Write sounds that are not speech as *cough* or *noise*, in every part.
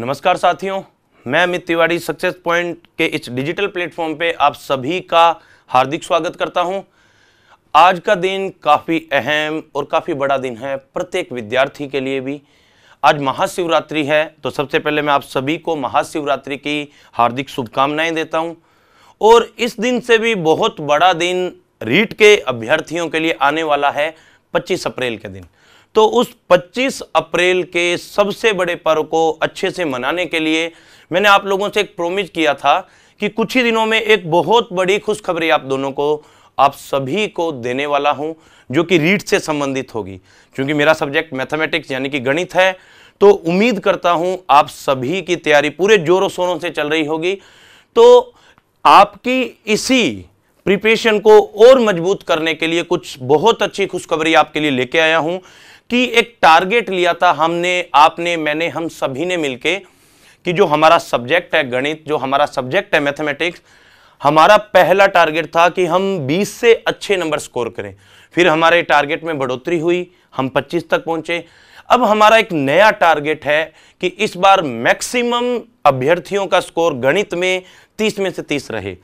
नमस्कार साथियों मैं अमित तिवारी सक्सेस पॉइंट के इस डिजिटल प्लेटफॉर्म पे आप सभी का हार्दिक स्वागत करता हूं आज का दिन काफ़ी अहम और काफ़ी बड़ा दिन है प्रत्येक विद्यार्थी के लिए भी आज महाशिवरात्रि है तो सबसे पहले मैं आप सभी को महाशिवरात्रि की हार्दिक शुभकामनाएं देता हूं और इस दिन से भी बहुत बड़ा दिन रीट के अभ्यर्थियों के लिए आने वाला है पच्चीस अप्रैल के दिन तो उस 25 अप्रैल के सबसे बड़े पर्व को अच्छे से मनाने के लिए मैंने आप लोगों से एक प्रोमिस किया था कि कुछ ही दिनों में एक बहुत बड़ी खुशखबरी आप दोनों को आप सभी को देने वाला हूं जो कि रीट से संबंधित होगी क्योंकि मेरा सब्जेक्ट मैथमेटिक्स यानी कि गणित है तो उम्मीद करता हूं आप सभी की तैयारी पूरे जोरों शोरों से चल रही होगी तो आपकी इसी प्रिपरेशन को और मजबूत करने के लिए कुछ बहुत अच्छी खुशखबरी आपके लिए लेके आया हूं कि एक टारगेट लिया था हमने आपने मैंने हम सभी ने मिलके कि जो हमारा सब्जेक्ट है गणित जो हमारा सब्जेक्ट है मैथमेटिक्स हमारा पहला टारगेट था कि हम 20 से अच्छे नंबर स्कोर करें फिर हमारे टारगेट में बढ़ोतरी हुई हम 25 तक पहुंचे अब हमारा एक नया टारगेट है कि इस बार मैक्सिमम अभ्यर्थियों का स्कोर गणित में 30 में से 30 रहे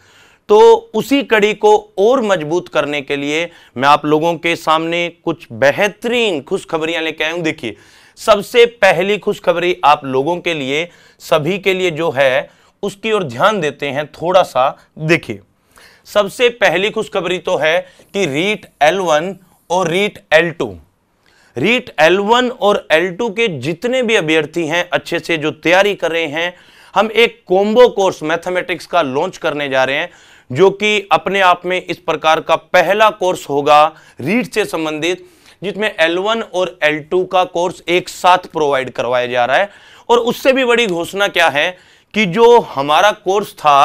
तो उसी कड़ी को और मजबूत करने के लिए मैं आप लोगों के सामने कुछ बेहतरीन खुशखबरियां लेके आया देखिए सबसे पहली खुशखबरी आप लोगों के लिए सभी के लिए जो है उसकी ओर ध्यान देते हैं थोड़ा सा देखिए सबसे पहली खुशखबरी तो है कि रीट L1 और रीट L2 रीट L1 और L2 के जितने भी अभ्यर्थी हैं अच्छे से जो तैयारी कर रहे हैं हम एक कोम्बो कोर्स मैथमेटिक्स का लॉन्च करने जा रहे हैं जो कि अपने आप में इस प्रकार का पहला कोर्स होगा रीट से संबंधित जिसमें L1 और L2 का कोर्स एक साथ प्रोवाइड करवाया जा रहा है और उससे भी बड़ी घोषणा क्या है कि जो हमारा कोर्स था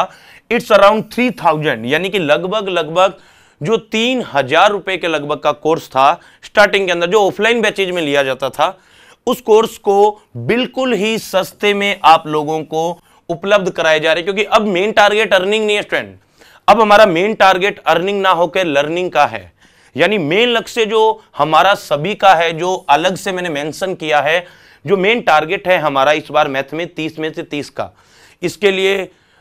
इट्स अराउंड थ्री थाउजेंड यानी कि लगभग लगभग जो तीन हजार रुपए के लगभग का कोर्स था स्टार्टिंग के अंदर जो ऑफलाइन बैचेज में लिया जाता था उस कोर्स को बिल्कुल ही सस्ते में आप लोगों को उपलब्ध कराए जा रहे क्योंकि अब मेन टारगेट अर्निंग नहीं है स्टूडेंट अब हमारा मेन टारगेट अर्निंग ना होकर लर्निंग का है यानी मेन लक्ष्य जो हमारा सभी का है जो अलग से मैंने मेंशन किया है जो मेन टारगेट है हमारा इस बार मैथ में तीस में से तीस का इसके लिए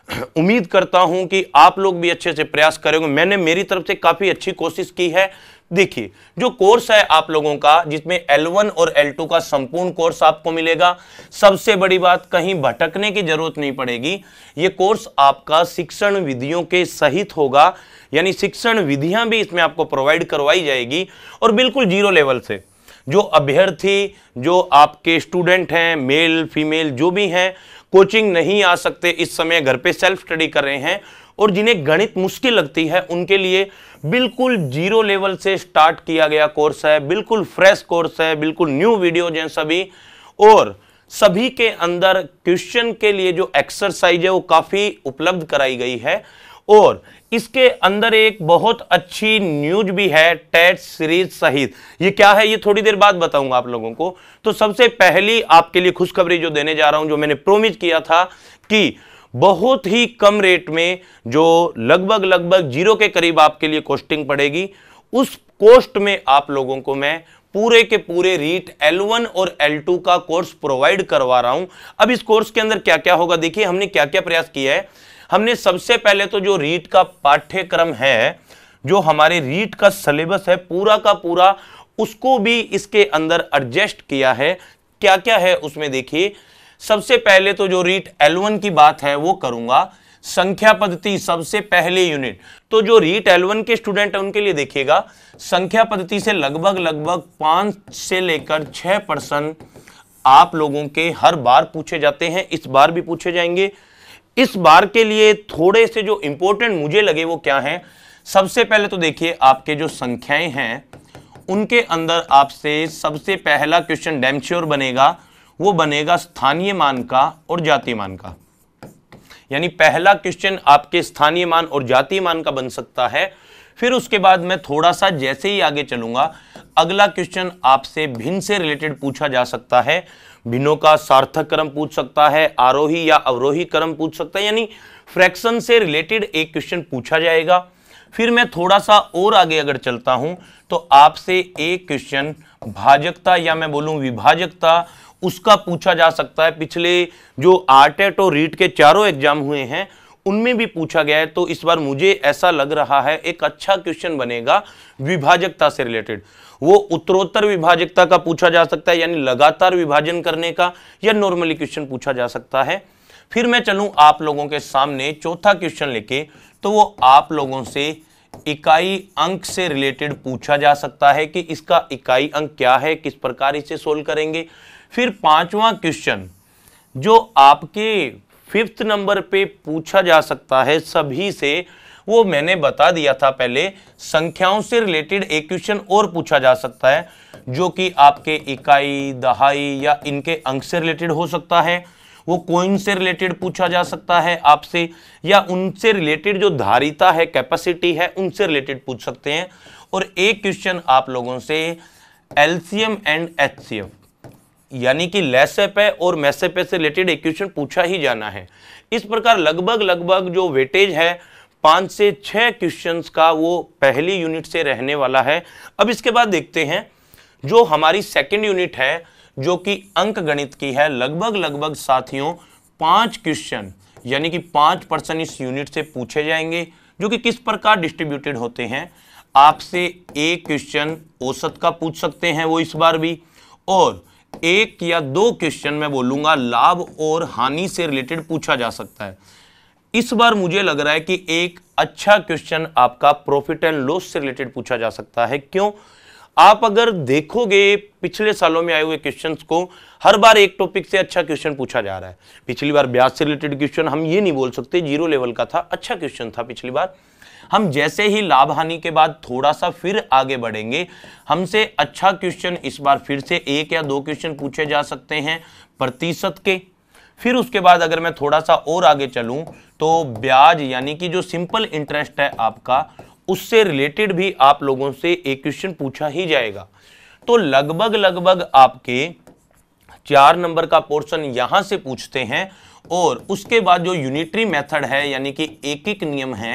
*clears throat* उम्मीद करता हूं कि आप लोग भी अच्छे से प्रयास करेंगे मैंने मेरी तरफ से काफ़ी अच्छी कोशिश की है देखिए जो कोर्स है आप लोगों का जिसमें L1 और L2 का संपूर्ण कोर्स आपको मिलेगा सबसे बड़ी बात कहीं भटकने की जरूरत नहीं पड़ेगी ये कोर्स आपका शिक्षण विधियों के सहित होगा यानी शिक्षण विधियां भी इसमें आपको प्रोवाइड करवाई जाएगी और बिल्कुल जीरो लेवल से जो अभ्यर्थी जो आपके स्टूडेंट हैं मेल फीमेल जो भी हैं कोचिंग नहीं आ सकते इस समय घर पे सेल्फ स्टडी कर रहे हैं और जिन्हें गणित मुश्किल लगती है उनके लिए बिल्कुल जीरो लेवल से स्टार्ट किया गया कोर्स है बिल्कुल फ्रेश कोर्स है बिल्कुल न्यू वीडियोज हैं सभी और सभी के अंदर क्वेश्चन के लिए जो एक्सरसाइज है वो काफ़ी उपलब्ध कराई गई है और इसके अंदर एक बहुत अच्छी न्यूज भी है टेट सीरीज सहित ये क्या है ये थोड़ी देर बाद बताऊंगा आप लोगों को तो सबसे पहली आपके लिए खुशखबरी जो देने जा रहा हूं जो मैंने प्रोमिस किया था कि बहुत ही कम रेट में जो लगभग लगभग जीरो के करीब आपके लिए कोस्टिंग पड़ेगी उस कोस्ट में आप लोगों को मैं पूरे के पूरे रीट L1 और L2 का कोर्स प्रोवाइड करवा रहा हूं अब इस कोर्स के अंदर क्या क्या होगा देखिए हमने क्या क्या प्रयास किया है हमने सबसे पहले तो जो रीट का पाठ्यक्रम है जो हमारे रीट का सिलेबस है पूरा का पूरा उसको भी इसके अंदर एडजस्ट किया है क्या क्या है उसमें देखिए सबसे पहले तो जो रीट L1 की बात है वो करूंगा संख्या पद्धति सबसे पहले यूनिट तो जो रीट L1 के स्टूडेंट है उनके लिए देखिएगा संख्या पद्धति से लगभग लगभग पांच से लेकर छह परसेंट आप लोगों के हर बार पूछे जाते हैं इस बार भी पूछे जाएंगे इस बार के लिए थोड़े से जो इंपॉर्टेंट मुझे लगे वो क्या है सबसे पहले तो देखिए आपके जो संख्याएं हैं उनके अंदर आपसे सबसे पहला क्वेश्चन डेमश्योर बनेगा वो बनेगा स्थानीय मान का और जातीय मान का यानी पहला क्वेश्चन आपके स्थानीय मान और जाति मान का बन सकता है फिर उसके बाद मैं थोड़ा सा जैसे ही आगे चलूंगा अगला क्वेश्चन आपसे भिन्न से रिलेटेड पूछा जा सकता है भिन्नों का सार्थक क्रम पूछ सकता है आरोही या अवरोही क्रम पूछ सकता है यानी फ्रैक्शन से रिलेटेड एक क्वेश्चन पूछा जाएगा फिर मैं थोड़ा सा और आगे अगर चलता हूं तो आपसे एक क्वेश्चन भाजकता या मैं बोलूं विभाजकता उसका पूछा जा सकता है पिछले जो आरटेट और रीट के चारों एग्जाम हुए हैं उनमें भी पूछा गया है तो इस बार मुझे ऐसा लग रहा है एक अच्छा क्वेश्चन बनेगा विभाजकता से रिलेटेड वो उत्तरोत्तर विभाजकता का पूछा जा सकता है यानी लगातार विभाजन करने का या नॉर्मली क्वेश्चन पूछा जा सकता है फिर मैं चलूं आप लोगों के सामने चौथा क्वेश्चन लेके तो वो आप लोगों से इकाई अंक से रिलेटेड पूछा जा सकता है कि इसका इकाई अंक क्या है किस प्रकार इसे सोल्व करेंगे फिर पांचवा क्वेश्चन जो आपके फिफ्थ नंबर पे पूछा जा सकता है सभी से वो मैंने बता दिया था पहले संख्याओं से रिलेटेड एक क्वेश्चन और पूछा जा सकता है जो कि आपके इकाई दहाई या इनके अंक से रिलेटेड हो सकता है वो कोइन से रिलेटेड पूछा जा सकता है आपसे या उनसे रिलेटेड जो धारिता है कैपेसिटी है उनसे रिलेटेड पूछ सकते हैं और एक क्वेश्चन आप लोगों से एलसीएम एंड एचसीएम यानी कि लेसेप है और मैसेप से रिलेटेड एक क्वेश्चन पूछा ही जाना है इस प्रकार लगभग लगभग जो वेटेज है पाँच से छः क्वेश्चंस का वो पहली यूनिट से रहने वाला है अब इसके बाद देखते हैं जो हमारी सेकंड यूनिट है जो कि अंक गणित की है लगभग लगभग साथियों पांच क्वेश्चन यानी कि पांच परसेंट इस यूनिट से पूछे जाएंगे जो कि किस प्रकार डिस्ट्रीब्यूटेड होते हैं आपसे एक क्वेश्चन औसत का पूछ सकते हैं वो इस बार भी और एक या दो क्वेश्चन मैं बोलूंगा लाभ और हानि से रिलेटेड पूछा जा सकता है इस बार मुझे लग रहा है कि एक अच्छा क्वेश्चन आपका प्रॉफिट एंड लॉस से रिलेटेड पूछा जा सकता है क्यों आप अगर देखोगे पिछले सालों में आए हुए क्वेश्चंस को हर बार एक टॉपिक से अच्छा क्वेश्चन पूछा जा रहा है पिछली बार ब्याज से रिलेटेड क्वेश्चन हम ये नहीं बोल सकते जीरो लेवल का था अच्छा क्वेश्चन था पिछली बार हम जैसे ही लाभ हानि के बाद थोड़ा सा फिर आगे बढ़ेंगे हमसे अच्छा क्वेश्चन इस बार फिर से एक या दो क्वेश्चन पूछे जा सकते हैं प्रतिशत के फिर उसके बाद अगर मैं थोड़ा सा और आगे चलूं तो ब्याज यानी कि जो सिंपल इंटरेस्ट है आपका उससे रिलेटेड भी आप लोगों से एक क्वेश्चन पूछा ही जाएगा तो लगभग लगभग आपके चार नंबर का पोर्शन यहां से पूछते हैं और उसके बाद जो यूनिटरी मेथड है यानी कि एक एक नियम है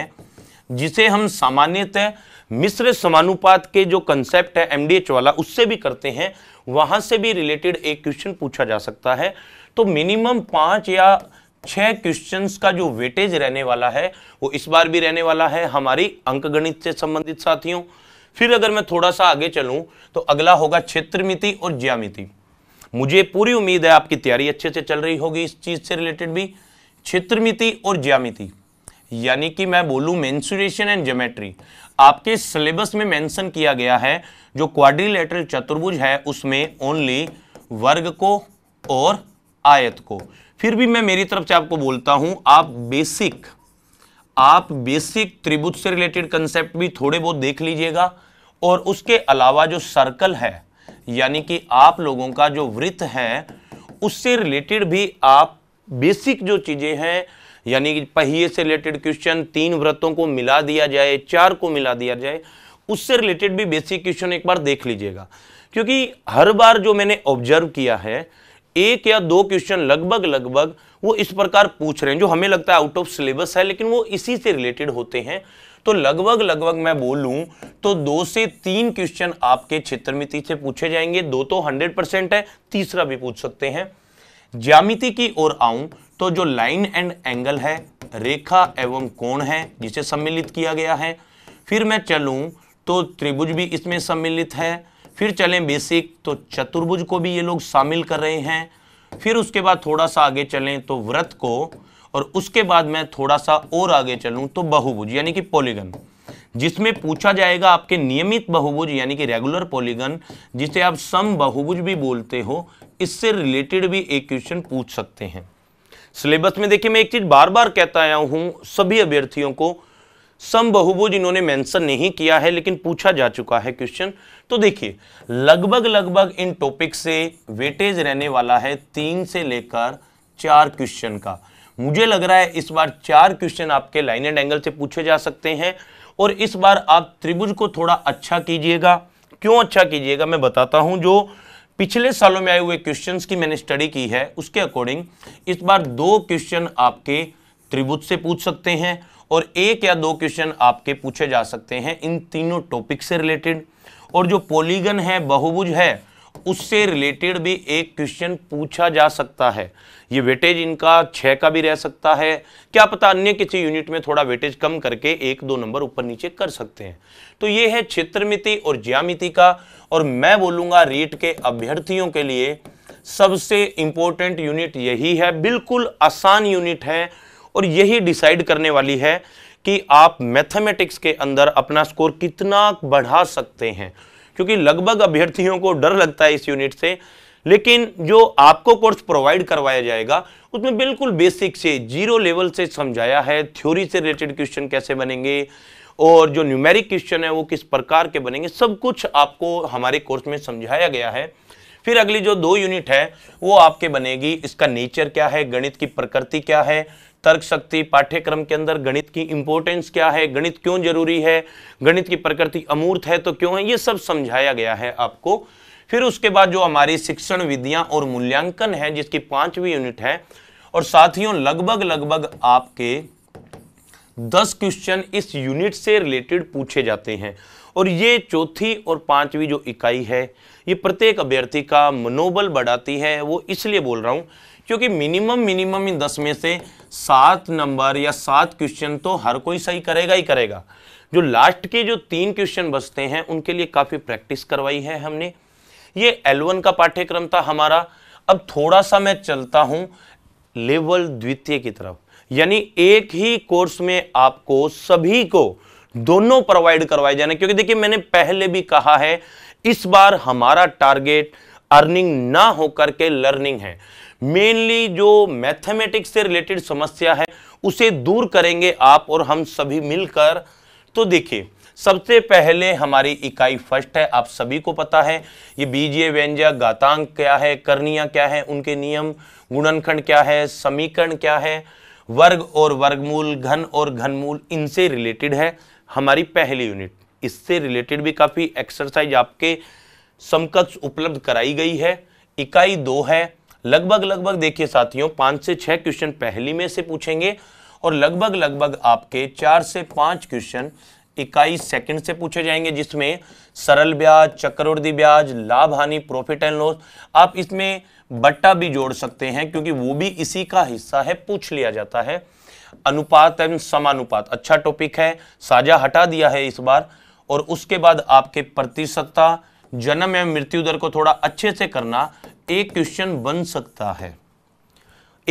जिसे हम सामान्यतः मिश्र समानुपात के जो कंसेप्ट है एमडीएच वाला उससे भी करते हैं वहां से भी रिलेटेड एक क्वेश्चन पूछा जा सकता है तो मिनिमम पांच या छह क्वेश्चंस का जो वेटेज रहने वाला है वो इस बार भी रहने वाला है हमारी अंकगणित से संबंधित साथियों फिर अगर मैं थोड़ा सा आगे चलूं तो अगला होगा क्षेत्रमिति और ज्यामिति मुझे पूरी उम्मीद है आपकी तैयारी अच्छे से चल रही होगी इस चीज से रिलेटेड भी क्षेत्रमिति और ज्यामिति यानी कि मैं बोलूं मेंसुरेशन एंड जोमेट्री आपके सिलेबस में मेंशन किया गया है जो क्वाड्रिलेटरल चतुर्भुज है उसमें ओनली वर्ग को और आयत को फिर भी मैं मेरी तरफ से आपको बोलता हूं आप बेसिक आप बेसिक त्रिभुज से रिलेटेड कंसेप्ट भी थोड़े बहुत देख लीजिएगा और उसके अलावा जो सर्कल है यानी कि आप लोगों का जो वृत्त है उससे रिलेटेड भी आप बेसिक जो चीज़ें हैं यानी कि पहिए से रिलेटेड क्वेश्चन तीन व्रतों को मिला दिया जाए चार को मिला दिया जाए उससे रिलेटेड भी बेसिक क्वेश्चन एक बार देख लीजिएगा क्योंकि हर बार जो मैंने ऑब्जर्व किया है एक या दो क्वेश्चन लगभग लगभग वो इस प्रकार पूछ रहे हैं जो हमें लगता है आउट ऑफ सिलेबस है लेकिन वो इसी से रिलेटेड होते हैं तो लगभग लगभग मैं बोलूं तो दो से तीन क्वेश्चन आपके क्षेत्रमिति से पूछे जाएंगे दो तो हंड्रेड परसेंट है तीसरा भी पूछ सकते हैं ज्यामिति की ओर आऊं तो जो लाइन एंड एंगल है रेखा एवं कोण है जिसे सम्मिलित किया गया है फिर मैं चलूँ तो त्रिभुज भी इसमें सम्मिलित है फिर चलें बेसिक तो चतुर्भुज को भी ये लोग शामिल कर रहे हैं फिर उसके बाद थोड़ा सा आगे चलें तो व्रत को और उसके बाद मैं थोड़ा सा और आगे चलूँ तो बहुभुज यानी कि पॉलीगन जिसमें पूछा जाएगा आपके नियमित बहुभुज यानी कि रेगुलर पॉलीगन जिसे आप सम बहुभुज भी बोलते हो इससे रिलेटेड भी एक क्वेश्चन पूछ सकते हैं सिलेबस में देखिए मैं एक चीज बार बार कहता आया हूं सभी अभ्यर्थियों को सम बहुभुज इन्होंने मेंशन नहीं किया है लेकिन पूछा जा चुका है क्वेश्चन तो देखिए लगभग लगभग इन टॉपिक से वेटेज रहने वाला है तीन से लेकर चार क्वेश्चन का मुझे लग रहा है इस बार चार क्वेश्चन आपके लाइन एंड एंगल से पूछे जा सकते हैं और इस बार आप त्रिभुज को थोड़ा अच्छा कीजिएगा क्यों अच्छा कीजिएगा मैं बताता हूं जो पिछले सालों में आए हुए क्वेश्चन की मैंने स्टडी की है उसके अकॉर्डिंग इस बार दो क्वेश्चन आपके त्रिभुज से पूछ सकते हैं और एक या दो क्वेश्चन आपके पूछे जा सकते हैं इन तीनों टॉपिक से रिलेटेड और जो पॉलीगन है बहुभुज है उससे रिलेटेड भी एक क्वेश्चन पूछा जा सकता है ये वेटेज इनका छः का भी रह सकता है क्या पता अन्य किसी यूनिट में थोड़ा वेटेज कम करके एक दो नंबर ऊपर नीचे कर सकते हैं तो ये है क्षेत्रमिति और ज्यामिति का और मैं बोलूँगा रीट के अभ्यर्थियों के लिए सबसे इंपॉर्टेंट यूनिट यही है बिल्कुल आसान यूनिट है और यही डिसाइड करने वाली है कि आप मैथमेटिक्स के अंदर अपना स्कोर कितना बढ़ा सकते हैं क्योंकि लगभग अभ्यर्थियों को डर लगता है इस यूनिट से लेकिन जो आपको कोर्स प्रोवाइड करवाया जाएगा उसमें बिल्कुल बेसिक से जीरो लेवल से समझाया है थ्योरी से रिलेटेड क्वेश्चन कैसे बनेंगे और जो न्यूमेरिक क्वेश्चन है वो किस प्रकार के बनेंगे सब कुछ आपको हमारे कोर्स में समझाया गया है फिर अगली जो दो यूनिट है वो आपके बनेगी इसका नेचर क्या है गणित की प्रकृति क्या है तर्क शक्ति पाठ्यक्रम के अंदर गणित की इंपॉर्टेंस क्या है गणित क्यों जरूरी है गणित की प्रकृति अमूर्त है तो क्यों है ये सब समझाया गया है आपको फिर उसके बाद जो हमारी शिक्षण विधियां और मूल्यांकन है जिसकी पांचवी यूनिट है और साथियों लगभग लगभग आपके दस क्वेश्चन इस यूनिट से रिलेटेड पूछे जाते हैं और ये चौथी और पांचवी जो इकाई है ये प्रत्येक अभ्यर्थी का मनोबल बढ़ाती है वो इसलिए बोल रहा हूँ क्योंकि मिनिमम मिनिमम इन दस में से सात नंबर या सात क्वेश्चन तो हर कोई सही करेगा ही करेगा जो लास्ट के जो तीन क्वेश्चन बचते हैं उनके लिए काफ़ी प्रैक्टिस करवाई है हमने ये एल का पाठ्यक्रम था हमारा अब थोड़ा सा मैं चलता हूँ लेवल द्वितीय की तरफ यानी एक ही कोर्स में आपको सभी को दोनों प्रोवाइड करवाए जाने क्योंकि देखिए मैंने पहले भी कहा है इस बार हमारा टारगेट अर्निंग ना होकर के लर्निंग है मेनली जो मैथमेटिक्स से रिलेटेड समस्या है उसे दूर करेंगे आप और हम सभी मिलकर तो देखिए सबसे पहले हमारी इकाई फर्स्ट है आप सभी को पता है ये बीजीय व्यंजक गातांक क्या है करनिया क्या है उनके नियम गुणनखंड क्या है समीकरण क्या है वर्ग और वर्गमूल घन और घनमूल इनसे रिलेटेड है हमारी पहली यूनिट इससे रिलेटेड भी काफ़ी एक्सरसाइज आपके समकक्ष उपलब्ध कराई गई है इकाई दो है लगभग लगभग देखिए साथियों पाँच से छः क्वेश्चन पहली में से पूछेंगे और लगभग लगभग आपके चार से पाँच क्वेश्चन इकाई सेकंड से पूछे जाएंगे जिसमें सरल ब्याज चक्रवृद्धि ब्याज लाभ हानि प्रॉफिट एंड लॉस आप इसमें बट्टा भी जोड़ सकते हैं क्योंकि वो भी इसी का हिस्सा है पूछ लिया जाता है अनुपात एवं समानुपात अच्छा टॉपिक है साझा हटा दिया है इस बार और उसके बाद आपके प्रतिशतता जन्म एवं मृत्यु दर को थोड़ा अच्छे से करना एक क्वेश्चन बन सकता है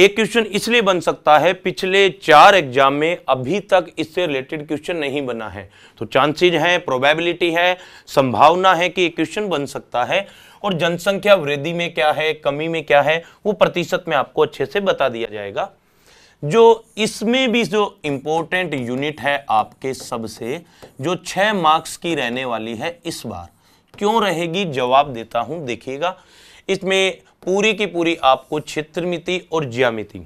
एक क्वेश्चन इसलिए बन सकता है पिछले चार एग्जाम में अभी तक इससे रिलेटेड क्वेश्चन नहीं बना है तो चांसेज हैं प्रोबेबिलिटी है संभावना है कि क्वेश्चन बन सकता है और जनसंख्या वृद्धि में क्या है कमी में क्या है वो प्रतिशत में आपको अच्छे से बता दिया जाएगा जो इसमें भी जो इम्पोर्टेंट यूनिट है आपके सबसे जो छह मार्क्स की रहने वाली है इस बार क्यों रहेगी जवाब देता हूं देखिएगा इसमें पूरी की पूरी आपको क्षेत्रमिति और ज्यामिति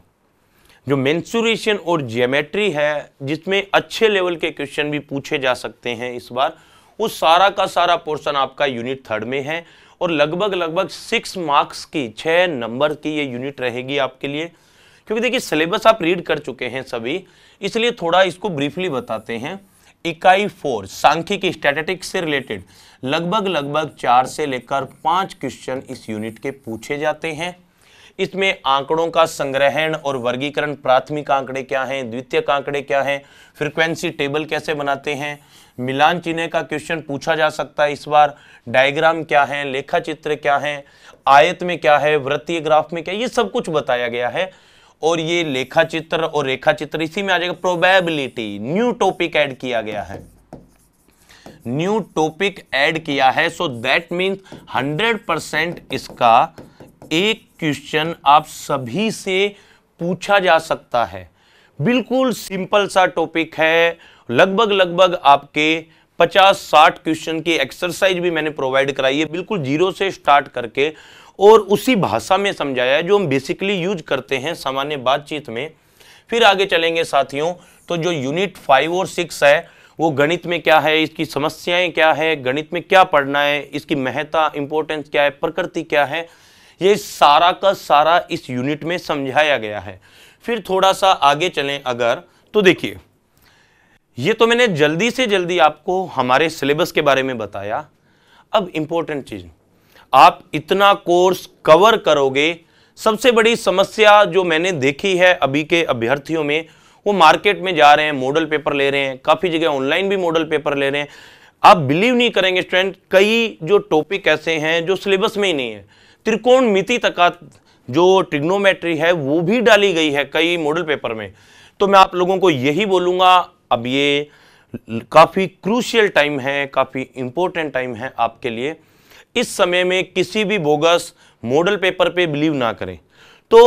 जो मेंसुरेशन और ज्योमेट्री है जिसमें अच्छे लेवल के क्वेश्चन भी पूछे जा सकते हैं इस बार वो सारा का सारा पोर्शन आपका यूनिट थर्ड में है और लगभग लगभग सिक्स मार्क्स की छः नंबर की ये यूनिट रहेगी आपके लिए क्योंकि देखिए सिलेबस आप रीड कर चुके हैं सभी इसलिए थोड़ा इसको ब्रीफली बताते हैं इकाई फोर सांख्यिकी स्टैटिक्स से रिलेटेड लगभग लगभग चार से लेकर पांच क्वेश्चन इस यूनिट के पूछे जाते हैं इसमें आंकड़ों का संग्रहण और वर्गीकरण प्राथमिक आंकड़े क्या हैं द्वितीय आंकड़े क्या हैं फ्रिक्वेंसी टेबल कैसे बनाते हैं मिलान चिन्ह का क्वेश्चन पूछा जा सकता है इस बार डायग्राम क्या है लेखा चित्र क्या है आयत में क्या है वृत्तीय ग्राफ में क्या ये सब कुछ बताया गया है और ये लेखा चित्र और रेखा चित्र इसी में आ जाएगा प्रोबेबिलिटी न्यू टॉपिक ऐड किया गया है न्यू टॉपिक ऐड किया है so that means hundred percent इसका एक क्वेश्चन आप सभी से पूछा जा सकता है बिल्कुल सिंपल सा टॉपिक है लगभग लगभग आपके 50-60 क्वेश्चन की एक्सरसाइज भी मैंने प्रोवाइड कराई है बिल्कुल जीरो से स्टार्ट करके और उसी भाषा में समझाया जो हम बेसिकली यूज करते हैं सामान्य बातचीत में फिर आगे चलेंगे साथियों तो जो यूनिट फाइव और सिक्स है वो गणित में क्या है इसकी समस्याएं क्या है गणित में क्या पढ़ना है इसकी महत्ता इंपॉर्टेंस क्या है प्रकृति क्या है ये सारा का सारा इस यूनिट में समझाया गया है फिर थोड़ा सा आगे चलें अगर तो देखिए ये तो मैंने जल्दी से जल्दी आपको हमारे सिलेबस के बारे में बताया अब इंपॉर्टेंट चीज़ आप इतना कोर्स कवर करोगे सबसे बड़ी समस्या जो मैंने देखी है अभी के अभ्यर्थियों में वो मार्केट में जा रहे हैं मॉडल पेपर ले रहे हैं काफ़ी जगह ऑनलाइन भी मॉडल पेपर ले रहे हैं आप बिलीव नहीं करेंगे स्टूडेंट कई जो टॉपिक ऐसे हैं जो सिलेबस में ही नहीं है त्रिकोण मिति तक जो ट्रिग्नोमेट्री है वो भी डाली गई है कई मॉडल पेपर में तो मैं आप लोगों को यही बोलूंगा अब ये काफ़ी क्रूशियल टाइम है काफ़ी इंपॉर्टेंट टाइम है आपके लिए इस समय में किसी भी बोगस मॉडल पेपर पे बिलीव ना करें तो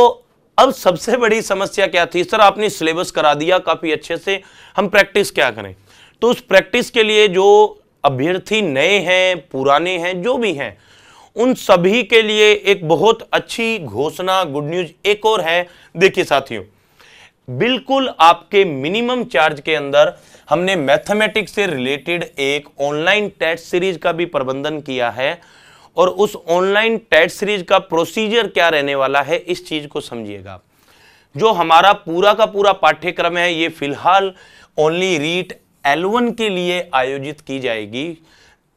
अब सबसे बड़ी समस्या क्या थी सर आपने सिलेबस करा दिया काफ़ी अच्छे से हम प्रैक्टिस क्या करें तो उस प्रैक्टिस के लिए जो अभ्यर्थी नए हैं पुराने हैं जो भी हैं उन सभी के लिए एक बहुत अच्छी घोषणा गुड न्यूज एक और है देखिए साथियों बिल्कुल आपके मिनिमम चार्ज के अंदर हमने मैथमेटिक्स से रिलेटेड एक ऑनलाइन टेस्ट सीरीज का भी प्रबंधन किया है और उस ऑनलाइन टेट सीरीज का प्रोसीजर क्या रहने वाला है इस चीज़ को समझिएगा जो हमारा पूरा का पूरा पाठ्यक्रम है ये फिलहाल ओनली रीट एल के लिए आयोजित की जाएगी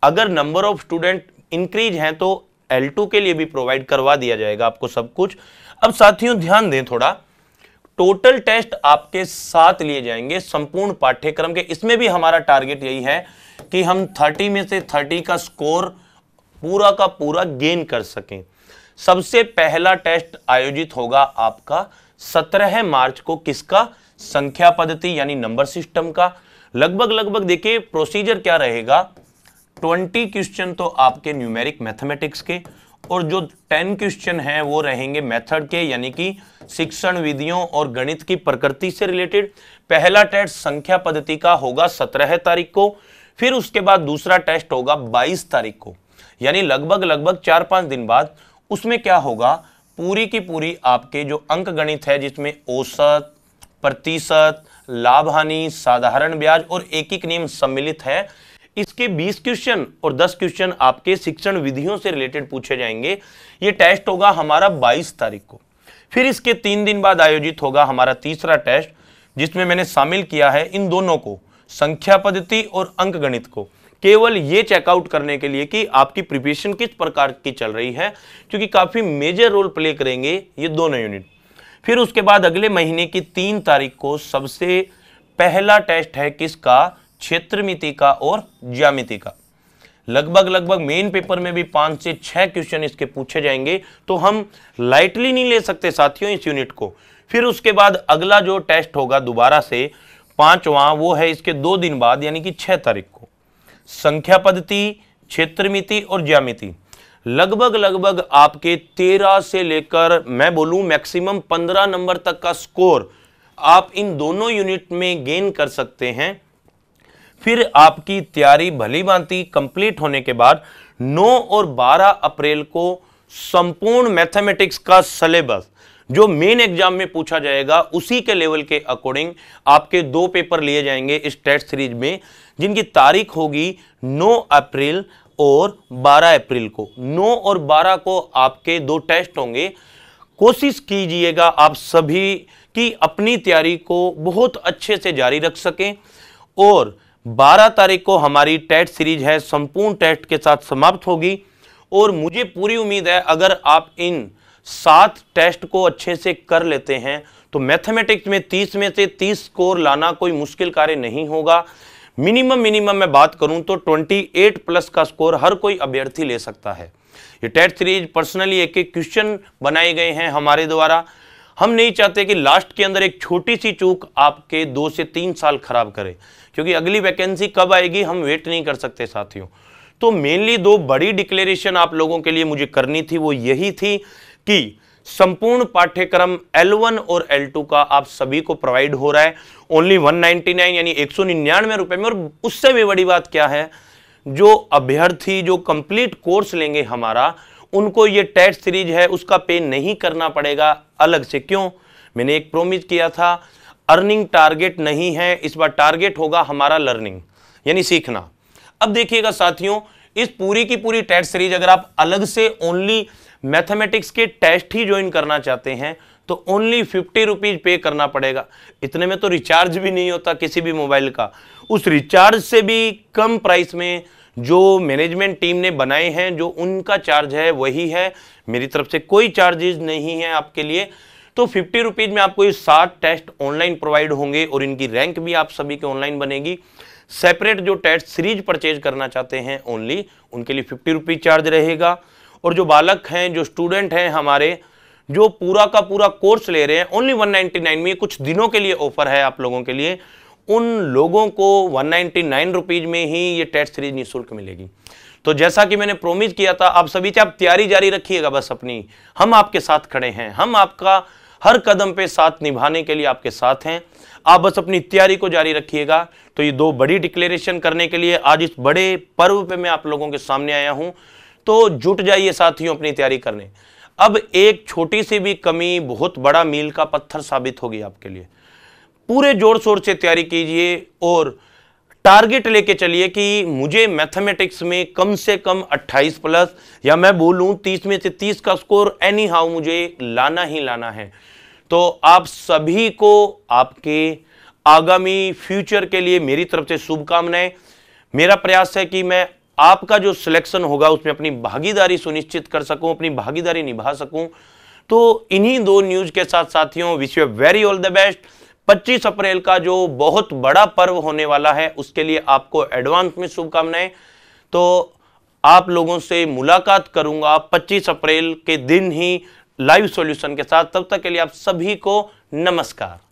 अगर नंबर ऑफ स्टूडेंट इंक्रीज हैं तो एल के लिए भी प्रोवाइड करवा दिया जाएगा आपको सब कुछ अब साथियों ध्यान दें थोड़ा टोटल टेस्ट आपके साथ लिए जाएंगे संपूर्ण पाठ्यक्रम के इसमें भी हमारा टारगेट यही है कि हम 30 में से 30 का स्कोर पूरा का पूरा गेन कर सकें सबसे पहला टेस्ट आयोजित होगा आपका 17 मार्च को किसका संख्या पद्धति यानी नंबर सिस्टम का लगभग लगभग देखिए प्रोसीजर क्या रहेगा 20 क्वेश्चन तो आपके न्यूमेरिक मैथमेटिक्स के और जो 10 क्वेश्चन हैं वो रहेंगे मेथड के यानी कि शिक्षण विधियों और गणित की प्रकृति से रिलेटेड पहला टेस्ट संख्या पद्धति का होगा 17 तारीख को फिर उसके बाद दूसरा टेस्ट होगा 22 तारीख को यानी लगभग लगभग चार पांच दिन बाद उसमें क्या होगा पूरी की पूरी आपके जो अंक गणित है जिसमें औसत प्रतिशत लाभ हानि साधारण ब्याज और एक एक नियम सम्मिलित है इसके 20 क्वेश्चन और 10 क्वेश्चन आपके शिक्षण विधियों से रिलेटेड पूछे जाएंगे ये टेस्ट होगा हमारा 22 तारीख को फिर इसके तीन दिन बाद आयोजित होगा हमारा तीसरा टेस्ट जिसमें मैंने शामिल किया है इन दोनों को संख्या पद्धति और अंक गणित को केवल ये चेकआउट करने के लिए कि आपकी प्रिपरेशन किस प्रकार की चल रही है क्योंकि काफ़ी मेजर रोल प्ले करेंगे ये दोनों यूनिट फिर उसके बाद अगले महीने की तीन तारीख को सबसे पहला टेस्ट है किसका क्षेत्रमिति का और ज्यामिति का लगभग लगभग मेन पेपर में भी पांच से छह क्वेश्चन इसके पूछे जाएंगे तो हम लाइटली नहीं ले सकते साथियों इस यूनिट को फिर उसके बाद अगला जो टेस्ट होगा दोबारा से पांचवा वो है इसके दो दिन बाद यानी कि छह तारीख को संख्या पद्धति क्षेत्रमिति और ज्यामिति लगभग लगभग आपके तेरह से लेकर मैं बोलूं मैक्सिमम पंद्रह नंबर तक का स्कोर आप इन दोनों यूनिट में गेन कर सकते हैं फिर आपकी तैयारी भली भांति कंप्लीट होने के बाद 9 और 12 अप्रैल को संपूर्ण मैथमेटिक्स का सिलेबस जो मेन एग्जाम में पूछा जाएगा उसी के लेवल के अकॉर्डिंग आपके दो पेपर लिए जाएंगे इस टेस्ट सीरीज में जिनकी तारीख होगी 9 अप्रैल और 12 अप्रैल को 9 और 12 को आपके दो टेस्ट होंगे कोशिश कीजिएगा आप सभी की अपनी तैयारी को बहुत अच्छे से जारी रख सकें और 12 तारीख को हमारी टेस्ट सीरीज है संपूर्ण टेस्ट के साथ समाप्त होगी और मुझे पूरी उम्मीद है अगर आप इन सात टेस्ट को अच्छे से कर लेते हैं तो मैथमेटिक्स में 30 में से 30 स्कोर लाना कोई मुश्किल कार्य नहीं होगा मिनिमम मिनिमम मैं बात करूं तो 28 प्लस का स्कोर हर कोई अभ्यर्थी ले सकता है ये टेट सीरीज पर्सनली एक एक क्वेश्चन बनाए गए हैं हमारे द्वारा हम नहीं चाहते कि लास्ट के अंदर एक छोटी सी चूक आपके दो से तीन साल खराब करे क्योंकि अगली वैकेंसी कब आएगी हम वेट नहीं कर सकते साथियों तो मेनली दो बड़ी डिक्लेरेशन आप लोगों के लिए मुझे करनी थी वो यही थी कि संपूर्ण पाठ्यक्रम L1 और L2 का आप सभी को प्रोवाइड हो रहा है ओनली 199 यानी एक सौ निन्यानवे रुपए में और उससे भी बड़ी बात क्या है जो अभ्यर्थी जो कंप्लीट कोर्स लेंगे हमारा उनको ये टेस्ट सीरीज है उसका पे नहीं करना पड़ेगा अलग से क्यों मैंने एक प्रोमिस किया था अर्निंग टारगेट नहीं है इस बार टारगेट होगा हमारा लर्निंग यानी सीखना अब देखिएगा साथियों इस पूरी की पूरी टेस्ट सीरीज अगर आप अलग से ओनली मैथमेटिक्स के टेस्ट ही ज्वाइन करना चाहते हैं तो ओनली फिफ्टी रुपीज पे करना पड़ेगा इतने में तो रिचार्ज भी नहीं होता किसी भी मोबाइल का उस रिचार्ज से भी कम प्राइस में जो मैनेजमेंट टीम ने बनाए हैं जो उनका चार्ज है वही है मेरी तरफ से कोई चार्जेज नहीं है आपके लिए तो फिफ्टी रुपीज़ में आपको ये सात टेस्ट ऑनलाइन प्रोवाइड होंगे और इनकी रैंक भी आप सभी के ऑनलाइन बनेगी सेपरेट जो टेस्ट सीरीज परचेज करना चाहते हैं ओनली उनके लिए फिफ्टी रुपीज़ चार्ज रहेगा और जो बालक हैं जो स्टूडेंट हैं हमारे जो पूरा का पूरा कोर्स ले रहे हैं ओनली 199 में कुछ दिनों के लिए ऑफर है आप लोगों के लिए उन लोगों को 199 रुपीज में ही ये टेस्ट सीरीज निःशुल्क मिलेगी तो जैसा कि मैंने प्रोमिस किया था आप सभी से आप तैयारी जारी रखिएगा बस अपनी हम आपके साथ खड़े हैं हम आपका हर कदम पे साथ निभाने के लिए आपके साथ हैं आप बस अपनी तैयारी को जारी रखिएगा तो ये दो बड़ी डिक्लेरेशन करने के लिए आज इस बड़े पर्व पे मैं आप लोगों के सामने आया हूं तो जुट जाइए साथियों अपनी तैयारी करने अब एक छोटी सी भी कमी बहुत बड़ा मील का पत्थर साबित होगी आपके लिए पूरे जोर शोर से तैयारी कीजिए और टारगेट लेके चलिए कि मुझे मैथमेटिक्स में कम से कम 28 प्लस या मैं बोलूं 30 में से 30 का स्कोर एनी हाउ मुझे लाना ही लाना है तो आप सभी को आपके आगामी फ्यूचर के लिए मेरी तरफ से शुभकामनाएं मेरा प्रयास है कि मैं आपका जो सिलेक्शन होगा उसमें अपनी भागीदारी सुनिश्चित कर सकूं अपनी भागीदारी निभा सकूं तो इन्हीं दो न्यूज के साथ साथियों wish you very all the best 25 April का जो बहुत बड़ा पर्व होने वाला है उसके लिए आपको एडवांस में शुभकामनाएं तो आप लोगों से मुलाकात करूंगा 25 अप्रैल के दिन ही लाइव सॉल्यूशन के साथ तब तक के लिए आप सभी को नमस्कार